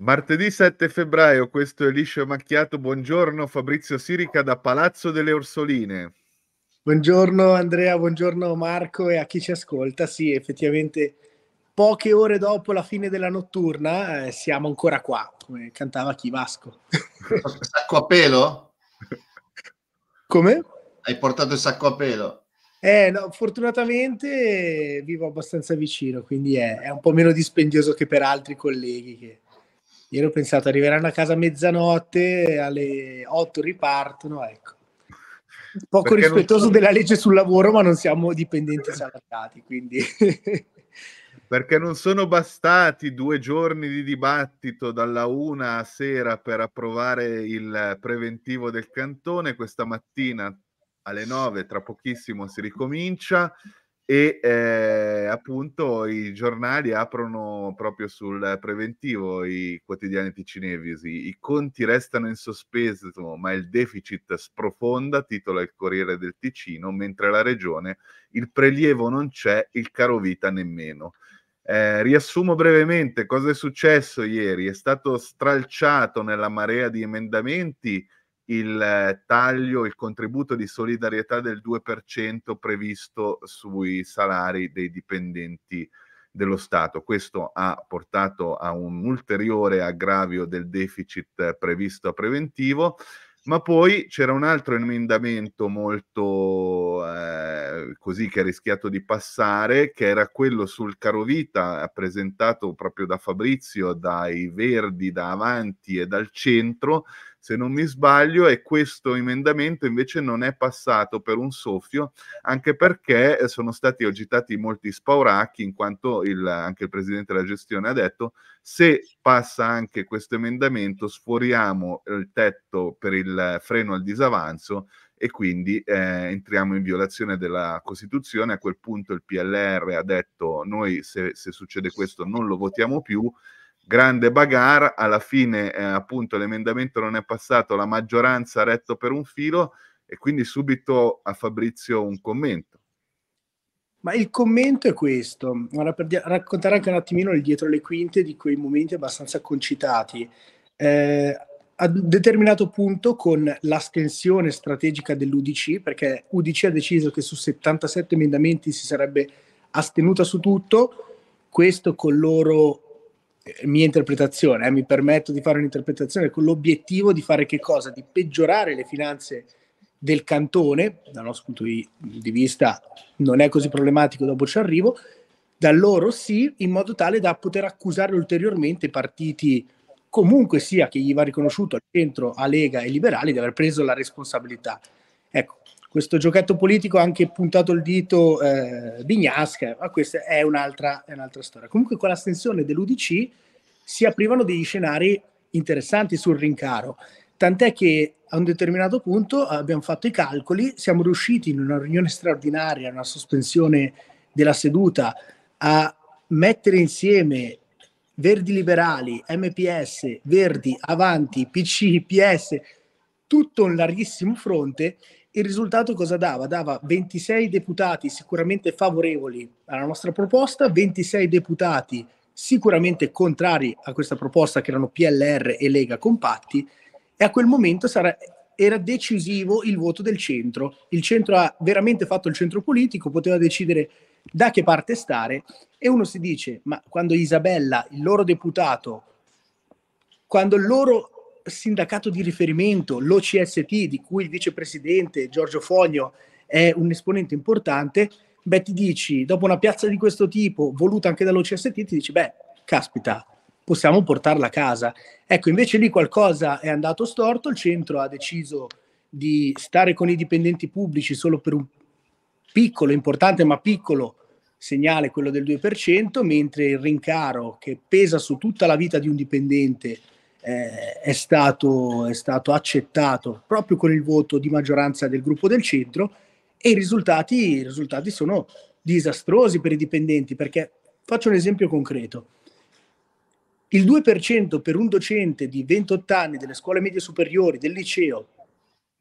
Martedì 7 febbraio, questo è Liscio e Macchiato. Buongiorno Fabrizio Sirica da Palazzo delle Orsoline. Buongiorno Andrea, buongiorno Marco e a chi ci ascolta. Sì, effettivamente poche ore dopo la fine della notturna eh, siamo ancora qua, come cantava Chivasco. Vasco. Sacco a pelo? Come? Hai portato il sacco a pelo? Eh, no, fortunatamente vivo abbastanza vicino, quindi è, è un po' meno dispendioso che per altri colleghi che Ieri ho pensato, arriveranno a casa a mezzanotte, alle 8 ripartono, ecco. Poco Perché rispettoso non... della legge sul lavoro, ma non siamo dipendenti salariati, quindi... Perché non sono bastati due giorni di dibattito dalla una a sera per approvare il preventivo del cantone, questa mattina alle 9 tra pochissimo si ricomincia e eh, appunto i giornali aprono proprio sul preventivo i quotidiani ticinevisi. I conti restano in sospeso, ma il deficit sprofonda, titola il Corriere del Ticino, mentre la regione il prelievo non c'è, il caro vita nemmeno. Eh, riassumo brevemente cosa è successo ieri. È stato stralciato nella marea di emendamenti il eh, taglio, il contributo di solidarietà del 2% previsto sui salari dei dipendenti dello Stato. Questo ha portato a un ulteriore aggravio del deficit previsto a preventivo. Ma poi c'era un altro emendamento molto eh, così che ha rischiato di passare, che era quello sul carovita, presentato proprio da Fabrizio, dai Verdi, da Avanti e dal Centro, se non mi sbaglio, e questo emendamento invece non è passato per un soffio, anche perché eh, sono stati agitati molti spauracchi, in quanto il, anche il presidente della gestione ha detto se passa anche questo emendamento sforiamo il tetto per il freno al disavanzo e quindi eh, entriamo in violazione della Costituzione. A quel punto il PLR ha detto noi se, se, succede questo non lo votiamo più grande bagarre, alla fine eh, appunto l'emendamento non è passato, la maggioranza ha retto per un filo e quindi subito a Fabrizio un commento. Ma il commento è questo, Ora, per di- raccontare anche un attimino il dietro le quinte di quei momenti abbastanza concitati. Eh, a determinato punto con l'astensione strategica dell'UDC, perché UDC ha deciso che su 77 emendamenti si sarebbe astenuta su tutto, questo con loro mia interpretazione, eh, mi permetto di fare un'interpretazione con l'obiettivo di fare che cosa? Di peggiorare le finanze del cantone, dal nostro punto di vista non è così problematico dopo ci arrivo, da loro sì, in modo tale da poter accusare ulteriormente partiti comunque sia che gli va riconosciuto al centro, a Lega e Liberali di aver preso la responsabilità questo giochetto politico ha anche puntato il dito eh, Bignasca, ma questa è un'altra, è un'altra storia. Comunque con l'astensione dell'UDC si aprivano degli scenari interessanti sul rincaro, tant'è che a un determinato punto abbiamo fatto i calcoli, siamo riusciti in una riunione straordinaria, una sospensione della seduta, a mettere insieme Verdi Liberali, MPS, Verdi, Avanti, PC, PS, tutto un larghissimo fronte il risultato cosa dava? Dava 26 deputati sicuramente favorevoli alla nostra proposta, 26 deputati sicuramente contrari a questa proposta che erano PLR e Lega compatti e a quel momento sarà, era decisivo il voto del centro. Il centro ha veramente fatto il centro politico, poteva decidere da che parte stare e uno si dice ma quando Isabella, il loro deputato, quando loro sindacato di riferimento, l'OCST, di cui il vicepresidente Giorgio Foglio è un esponente importante, beh, ti dici, dopo una piazza di questo tipo, voluta anche dall'OCST, ti dici, beh, caspita, possiamo portarla a casa. Ecco, invece lì qualcosa è andato storto, il centro ha deciso di stare con i dipendenti pubblici solo per un piccolo, importante ma piccolo segnale, quello del 2%, mentre il rincaro che pesa su tutta la vita di un dipendente eh, è, stato, è stato accettato proprio con il voto di maggioranza del gruppo del centro e i risultati, i risultati sono disastrosi per i dipendenti perché faccio un esempio concreto. Il 2% per un docente di 28 anni delle scuole medie superiori, del liceo,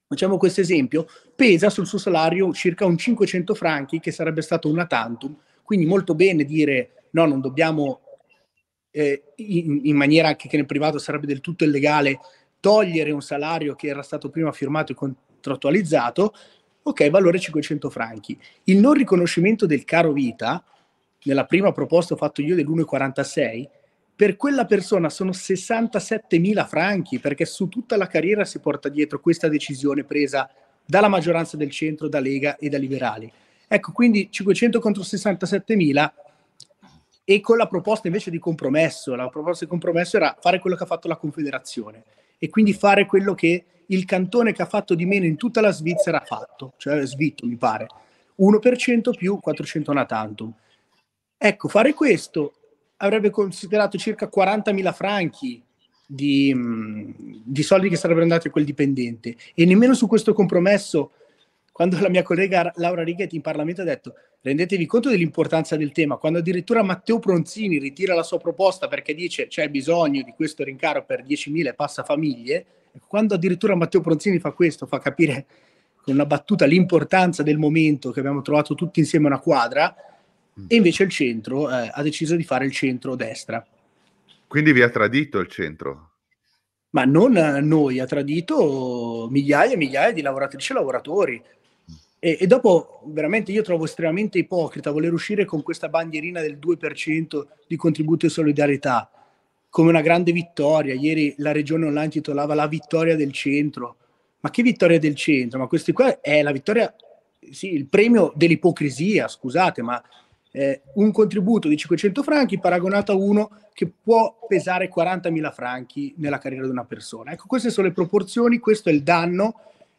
facciamo questo esempio, pesa sul suo salario circa un 500 franchi che sarebbe stato una tantum. Quindi molto bene dire no, non dobbiamo eh, in, in, maniera anche che nel privato sarebbe del tutto illegale togliere un salario che era stato prima firmato e contrattualizzato, ok, valore 500 franchi. Il non riconoscimento del caro vita, nella prima proposta ho fatto io dell'1,46, per quella persona sono 67.000 franchi, perché su tutta la carriera si porta dietro questa decisione presa dalla maggioranza del centro, da Lega e da Liberali. Ecco, quindi 500 contro 67.000 e con la proposta invece di compromesso, la proposta di compromesso era fare quello che ha fatto la Confederazione e quindi fare quello che il cantone che ha fatto di meno in tutta la Svizzera ha fatto, cioè svitto mi pare, 1% più 400 natantum. Ecco, fare questo avrebbe considerato circa 40.000 franchi di, mm, di soldi che sarebbero andati a quel dipendente e nemmeno su questo compromesso quando la mia collega Laura Righetti in Parlamento ha detto rendetevi conto dell'importanza del tema, quando addirittura Matteo Pronzini ritira la sua proposta perché dice c'è bisogno di questo rincaro per 10.000 e passa famiglie, ecco, quando addirittura Matteo Pronzini fa questo, fa capire con una battuta l'importanza del momento che abbiamo trovato tutti insieme una quadra, mm. e invece il centro eh, ha deciso di fare il centro-destra. Quindi vi ha tradito il centro? ma non noi, ha tradito migliaia e migliaia di lavoratrici e lavoratori. E, e, dopo veramente io trovo estremamente ipocrita voler uscire con questa bandierina del 2% di contributo e solidarietà come una grande vittoria. Ieri la regione online titolava la vittoria del centro. Ma che vittoria del centro? Ma questi qua è la vittoria, sì, il premio dell'ipocrisia, scusate, ma eh, un contributo di 500 franchi paragonato a uno che può pesare 40.000 franchi nella carriera di una persona. Ecco, queste sono le proporzioni, questo è il danno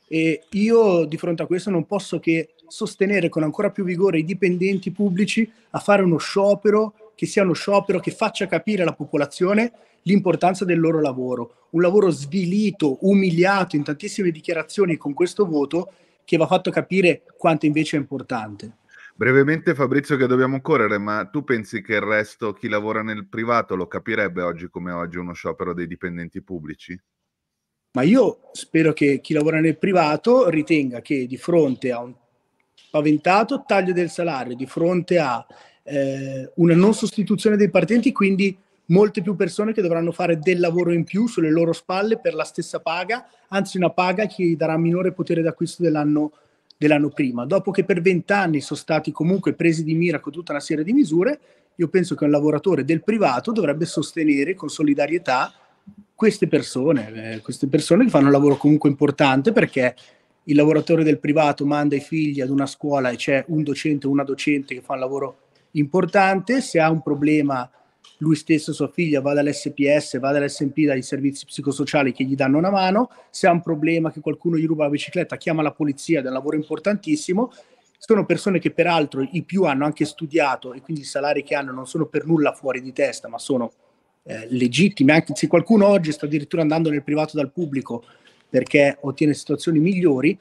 e io di fronte a questo non posso che sostenere con ancora più vigore i dipendenti pubblici a fare uno sciopero che sia uno sciopero che faccia capire alla popolazione l'importanza del loro lavoro, un lavoro svilito, umiliato in tantissime dichiarazioni con questo voto che va fatto capire quanto invece è importante. Brevemente Fabrizio che dobbiamo correre, ma tu pensi che il resto, chi lavora nel privato, lo capirebbe oggi come oggi uno sciopero dei dipendenti pubblici? Ma io spero che chi lavora nel privato ritenga che di fronte a un paventato taglio del salario, di fronte a eh, una non sostituzione dei partenti, quindi molte più persone che dovranno fare del lavoro in più sulle loro spalle per la stessa paga, anzi una paga che darà minore potere d'acquisto dell'anno dell'anno prima. Dopo che per vent'anni sono stati comunque presi di mira con tutta una serie di misure, io penso che un lavoratore del privato dovrebbe sostenere con solidarietà queste persone, eh, queste persone che fanno un lavoro comunque importante perché il lavoratore del privato manda i figli ad una scuola e c'è un docente o una docente che fa un lavoro importante, se ha un problema lui stesso e sua figlia va dall'SPS, va dall'SMP, dai servizi psicosociali che gli danno una mano, se ha un problema che qualcuno gli ruba la bicicletta chiama la polizia, è un lavoro importantissimo, sono persone che peraltro i più hanno anche studiato e quindi i salari che hanno non sono per nulla fuori di testa, ma sono eh, legittime, anche se qualcuno oggi sta addirittura andando nel privato dal pubblico perché ottiene situazioni migliori,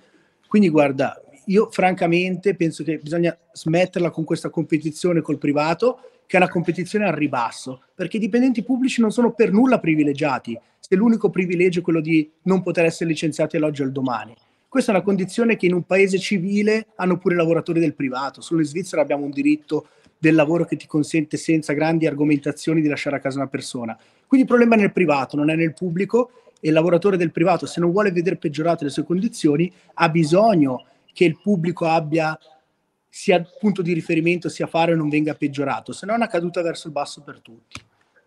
quindi guarda, io francamente penso che bisogna smetterla con questa competizione col privato che è una competizione al ribasso, perché i dipendenti pubblici non sono per nulla privilegiati, se l'unico privilegio è quello di non poter essere licenziati all'oggi o al domani. Questa è una condizione che in un paese civile hanno pure i lavoratori del privato. Solo in Svizzera abbiamo un diritto del lavoro che ti consente senza grandi argomentazioni di lasciare a casa una persona. Quindi il problema è nel privato, non è nel pubblico e il lavoratore del privato, se non vuole vedere peggiorate le sue condizioni, ha bisogno che il pubblico abbia sia punto di riferimento sia faro non venga peggiorato, se no è una caduta verso il basso per tutti.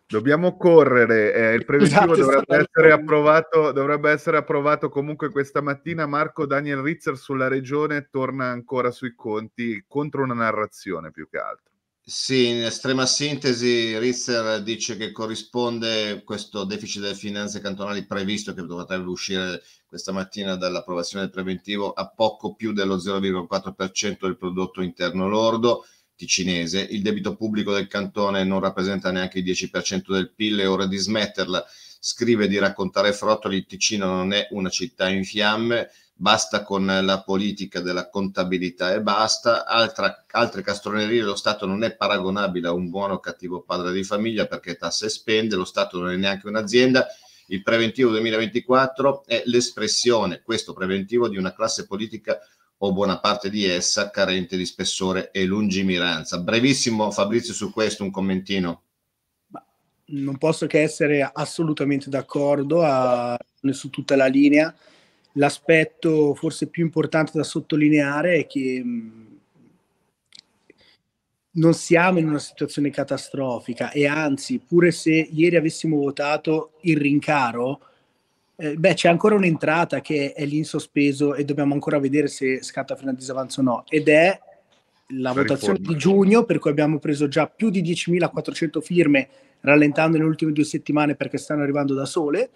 Dobbiamo correre, eh, il preventivo esatto, dovrebbe, esatto. essere approvato, dovrebbe, essere approvato, comunque questa mattina. Marco Daniel Ritzer sulla regione torna ancora sui conti contro una narrazione più che altro. Sì, in estrema sintesi Ritzer dice che corrisponde questo deficit delle finanze cantonali previsto che dovrebbe uscire questa mattina dall'approvazione del preventivo a poco più dello 0,4% del prodotto interno lordo ticinese. Il debito pubblico del cantone non rappresenta neanche il 10% del PIL, è ora di smetterla. Scrive di raccontare frottoli, Ticino non è una città in fiamme, basta con la politica della contabilità e basta, Altra, altre castronerie, lo Stato non è paragonabile a un buono o cattivo padre di famiglia perché tasse e spende, lo Stato non è neanche un'azienda, il preventivo 2024 è l'espressione, questo preventivo, di una classe politica o buona parte di essa carente di spessore e lungimiranza. Brevissimo Fabrizio su questo, un commentino. Non posso che essere assolutamente d'accordo a, su tutta la linea l'aspetto forse più importante da sottolineare è che mm, non siamo in una situazione catastrofica e anzi, pure se ieri avessimo votato il rincaro, eh, beh, c'è ancora un'entrata che è lì in sospeso e dobbiamo ancora vedere se scatta fino a disavanzo o no, ed è la, la votazione riforma. di giugno per cui abbiamo preso già più di 10.400 firme rallentando le ultime due settimane perché stanno arrivando da sole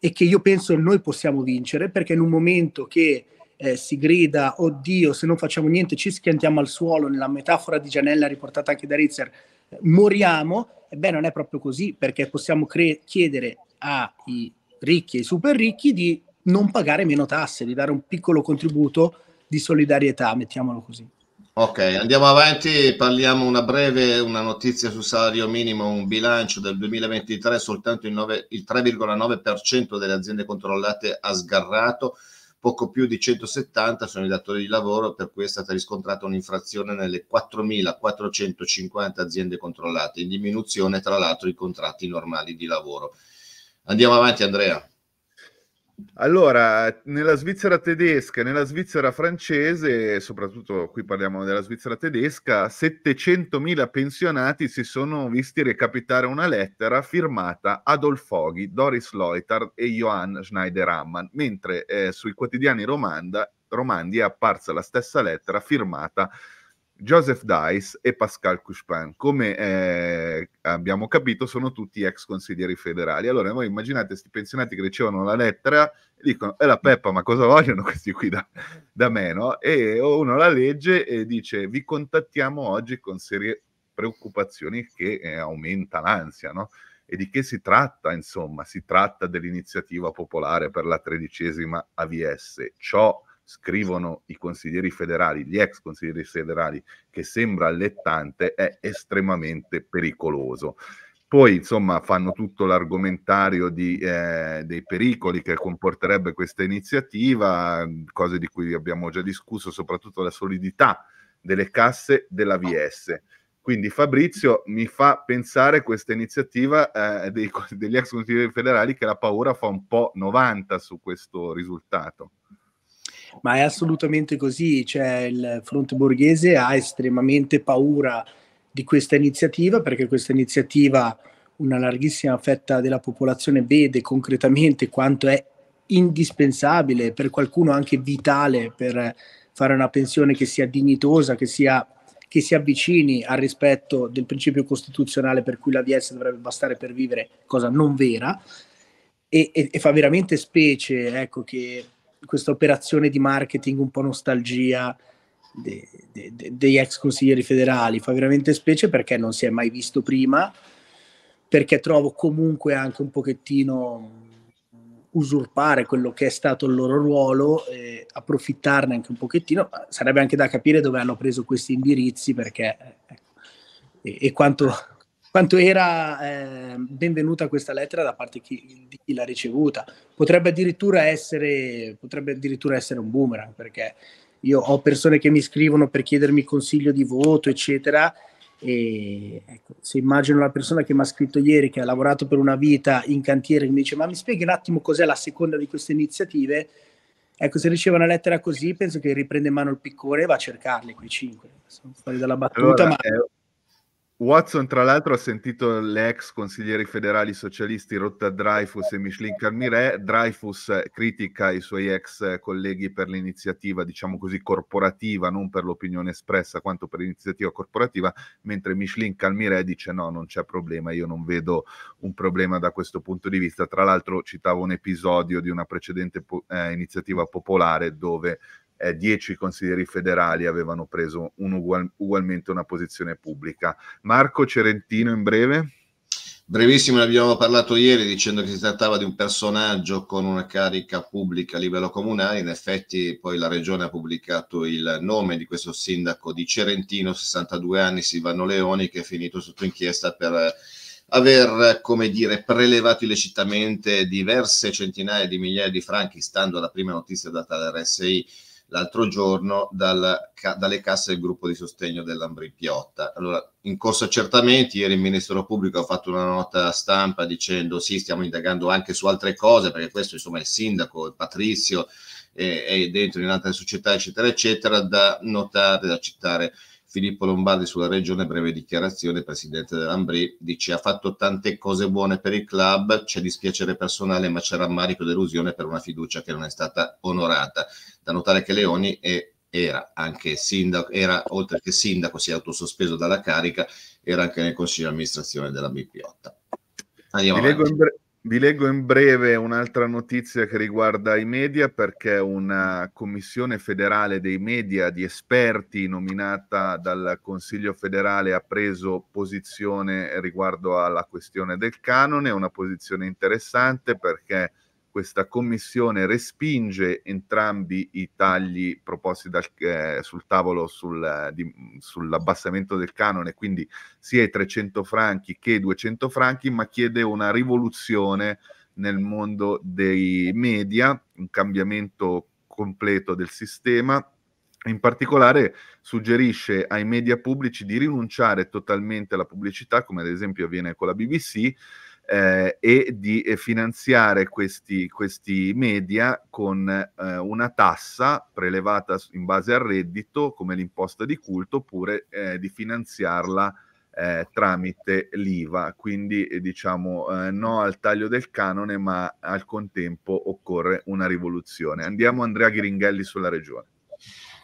e che io penso noi possiamo vincere perché in un momento che eh, si grida oddio se non facciamo niente ci schiantiamo al suolo nella metafora di Gianella riportata anche da Ritzer eh, moriamo ebbene non è proprio così perché possiamo cre- chiedere ai ricchi e ai super ricchi di non pagare meno tasse di dare un piccolo contributo di solidarietà mettiamolo così Ok, andiamo avanti, parliamo una breve, una notizia sul salario minimo, un bilancio del 2023, soltanto il, 9, il 3,9% delle aziende controllate ha sgarrato, poco più di 170 sono i datori di lavoro, per cui è stata riscontrata un'infrazione nelle 4.450 aziende controllate, in diminuzione tra l'altro i contratti normali di lavoro. Andiamo avanti Andrea. Allora, nella Svizzera tedesca, e nella Svizzera francese, soprattutto qui parliamo della Svizzera tedesca, 700.000 pensionati si sono visti recapitare una lettera firmata Adolf Foghi, Doris Leutard e Johann schneider hammann mentre eh, sui quotidiani Romanda, Romandi è apparsa la stessa lettera firmata Joseph Dice e Pascal Couchpin, Come eh, abbiamo capito, sono tutti ex consiglieri federali. Allora, voi immaginate questi pensionati che ricevono la lettera e dicono: E la Peppa, ma cosa vogliono questi qui da, da me? No? E uno la legge e dice: Vi contattiamo oggi con serie preoccupazioni che eh, aumenta l'ansia, no? E di che si tratta, insomma? Si tratta dell'iniziativa popolare per la tredicesima AVS. Ciò scrivono i consiglieri federali, gli ex consiglieri federali, che sembra allettante, è estremamente pericoloso. Poi, insomma, fanno tutto l'argomentario di, eh, dei pericoli che comporterebbe questa iniziativa, cose di cui abbiamo già discusso, soprattutto la solidità delle casse dell'AVS. Quindi Fabrizio mi fa pensare questa iniziativa eh, dei, degli ex consiglieri federali che la paura fa un po' 90 su questo risultato ma è assolutamente così, cioè il fronte borghese ha estremamente paura di questa iniziativa perché questa iniziativa una larghissima fetta della popolazione vede concretamente quanto è indispensabile, per qualcuno anche vitale per fare una pensione che sia dignitosa, che sia che si avvicini al rispetto del principio costituzionale per cui la VS dovrebbe bastare per vivere, cosa non vera, e, e, e fa veramente specie ecco, che questa operazione di marketing un po' nostalgia dei, dei, dei ex consiglieri federali fa veramente specie perché non si è mai visto prima, perché trovo comunque anche un pochettino usurpare quello che è stato il loro ruolo e approfittarne anche un pochettino. Sarebbe anche da capire dove hanno preso questi indirizzi perché, eh, e, e quanto quanto era eh, benvenuta questa lettera da parte chi, di chi l'ha ricevuta. Potrebbe addirittura, essere, potrebbe addirittura essere un boomerang, perché io ho persone che mi scrivono per chiedermi consiglio di voto, eccetera, e ecco, se immagino la persona che mi ha scritto ieri, che ha lavorato per una vita in cantiere, che mi dice ma mi spieghi un attimo cos'è la seconda di queste iniziative, ecco se riceve una lettera così penso che riprende in mano il piccone e va a cercarle quei cinque, sono fuori dalla battuta. Allora, ma... Eh Watson, tra l'altro, ha sentito le ex consiglieri federali socialisti Rotta Dreyfus e Michelin Carmiré. Dreyfus eh, critica i suoi ex eh, colleghi per l'iniziativa, diciamo così, corporativa, non per l'opinione espressa, quanto per l'iniziativa corporativa, mentre Michelin Carmiré dice no, non c'è problema, io non vedo un problema da questo punto di vista. Tra l'altro citavo un episodio di una precedente eh, iniziativa popolare dove eh, dieci consiglieri federali avevano preso un ugual- ugualmente una posizione pubblica. Marco Cerentino in breve. Brevissimo, ne abbiamo parlato ieri dicendo che si trattava di un personaggio con una carica pubblica a livello comunale, in effetti poi la regione ha pubblicato il nome di questo sindaco di Cerentino, 62 anni, Silvano Leoni, che è finito sotto inchiesta per aver, come dire, prelevato illecitamente diverse centinaia di migliaia di franchi, stando alla prima notizia data dall'RSI l'altro giorno dal, ca, dalle casse del gruppo di sostegno dell'Ambri Piotta. Allora, in corso accertamenti, ieri il Ministero Pubblico ha fatto una nota stampa dicendo sì, stiamo indagando anche su altre cose, perché questo insomma è il sindaco, il Patrizio, è, è dentro in altre società, eccetera, eccetera, da notare, da citare Filippo Lombardi sulla regione, breve dichiarazione, presidente dell'Ambrì, dice ha fatto tante cose buone per il club, c'è dispiacere personale ma c'è rammarico e delusione per una fiducia che non è stata onorata. Da notare che Leoni è era anche sindaco, era, oltre che sindaco, si è autosospeso dalla carica, era anche nel consiglio di amministrazione della bp Andiamo vi, leggo bre- vi leggo in breve un'altra notizia che riguarda i media perché una commissione federale dei media di esperti nominata dal Consiglio federale ha preso posizione riguardo alla questione del canone, una posizione interessante perché questa commissione respinge entrambi i tagli proposti dal, eh, sul tavolo sul, eh, di, sull'abbassamento del canone, quindi sia i 300 franchi che i 200 franchi, ma chiede una rivoluzione nel mondo dei media, un cambiamento completo del sistema. In particolare suggerisce ai media pubblici di rinunciare totalmente alla pubblicità, come ad esempio avviene con la BBC, eh, e di eh, finanziare questi, questi media con eh, una tassa prelevata in base al reddito come l'imposta di culto oppure eh, di finanziarla eh, tramite l'IVA. Quindi eh, diciamo no al taglio del canone ma al contempo occorre una rivoluzione. Andiamo Andrea Ghiringhelli sulla regione.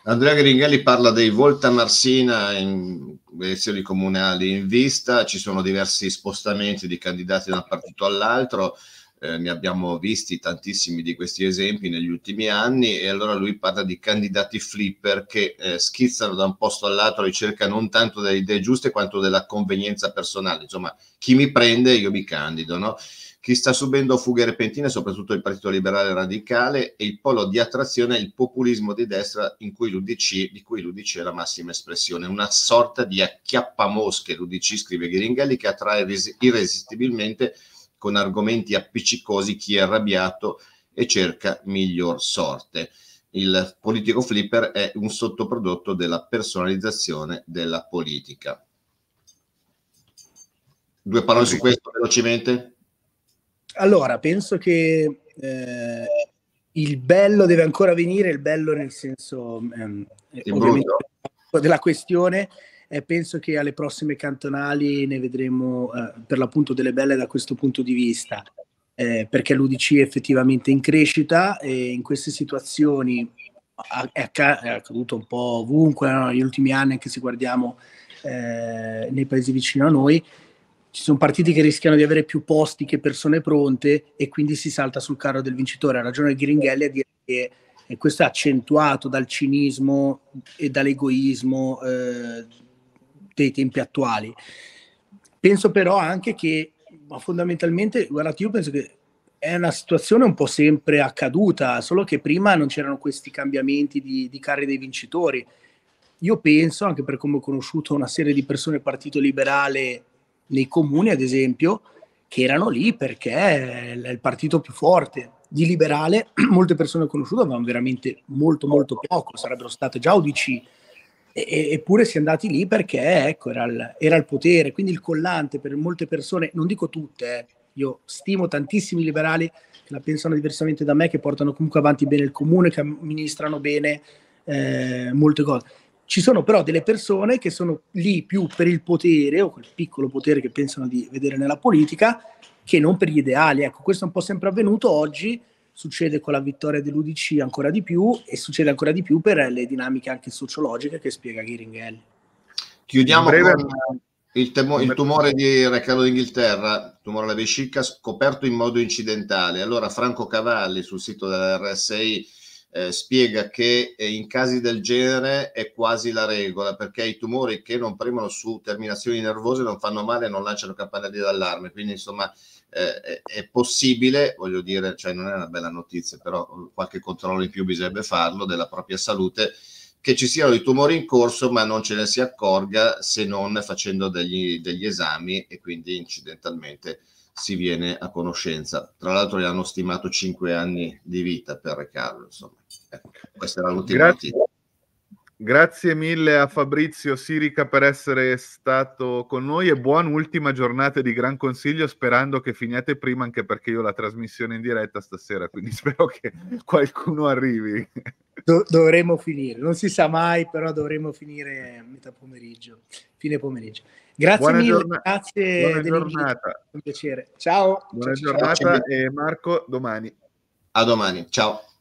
Andrea Gringhelli parla dei Volta Marsina in elezioni comunali in vista, ci sono diversi spostamenti di candidati da un partito all'altro, eh, ne abbiamo visti tantissimi di questi esempi negli ultimi anni e allora lui parla di candidati flipper che eh, schizzano da un posto all'altro a ricerca non tanto delle idee giuste quanto della convenienza personale, insomma chi mi prende io mi candido, no? che sta subendo fughe repentine, soprattutto il Partito Liberale Radicale e il polo di attrazione è il populismo di destra cui di cui l'UDC è la massima espressione, una sorta di acchiappamosche, l'UDC scrive Ghiringelli, che attrae irresistibilmente con argomenti appiccicosi chi è arrabbiato e cerca miglior sorte. Il politico flipper è un sottoprodotto della personalizzazione della politica. Due parole su questo velocemente? Allora, penso che eh, il bello deve ancora venire, il bello nel senso ehm, della questione. Eh, penso che alle prossime cantonali ne vedremo eh, per l'appunto delle belle da questo punto di vista, eh, perché l'UDC è effettivamente in crescita e in queste situazioni è, acc- è accaduto un po' ovunque, no? negli ultimi anni anche se guardiamo eh, nei paesi vicino a noi ci sono partiti che rischiano di avere più posti che persone pronte e quindi si salta sul carro del vincitore. Ha ragione Ghiringhelli a dire che eh, questo è accentuato dal cinismo e dall'egoismo eh, dei tempi attuali. Penso però anche che fondamentalmente, guardate, io penso che è una situazione un po' sempre accaduta, solo che prima non c'erano questi cambiamenti di, di carri dei vincitori. Io penso, anche per come ho conosciuto una serie di persone del Partito Liberale nei comuni, ad esempio, che erano lì perché è il partito più forte. Di liberale, molte persone conosciute avevano veramente molto, molto poco, sarebbero state già UDC, e, eppure si è andati lì perché ecco, era, il, era, il, potere, quindi il collante per molte persone, non dico tutte, eh, io stimo tantissimi liberali che la pensano diversamente da me, che portano comunque avanti bene il comune, che amministrano bene eh, molte cose ci sono però delle persone che sono lì più per il potere o quel piccolo potere che pensano di vedere nella politica che non per gli ideali. Ecco, questo è un po' sempre avvenuto oggi, succede con la vittoria dell'UDC ancora di più e succede ancora di più per le dinamiche anche sociologiche che spiega Ghiringhelli. Chiudiamo con il, temo- il tumore di Riccardo d'Inghilterra, tumore alla vescica scoperto in modo incidentale. Allora Franco Cavalli sul sito della RSI eh, spiega che eh, in casi del genere è quasi la regola perché i tumori che non premono su terminazioni nervose non fanno male e non lanciano campanelli d'allarme, quindi insomma eh, è possibile, voglio dire, cioè non è una bella notizia, però qualche controllo in più bisognerebbe farlo della propria salute, che ci siano i tumori in corso ma non ce ne si accorga se non facendo degli, degli esami e quindi incidentalmente si viene a conoscenza. Tra l'altro gli hanno stimato cinque anni di vita per recarlo. insomma. Ecco, questa era l'ultima Grazie. Notizia. Grazie mille a Fabrizio Sirica per essere stato con noi e buona ultima giornata di Gran Consiglio sperando che finiate prima anche perché io ho la trasmissione in diretta stasera, quindi spero che qualcuno arrivi. Do- dovremmo finire, non si sa mai, però dovremmo finire a metà pomeriggio, fine pomeriggio. Grazie buona mille, giorn- grazie. Buona giornata. Un piacere. Ciao. Buona ciao, giornata ciao. e Marco, domani. A domani, ciao.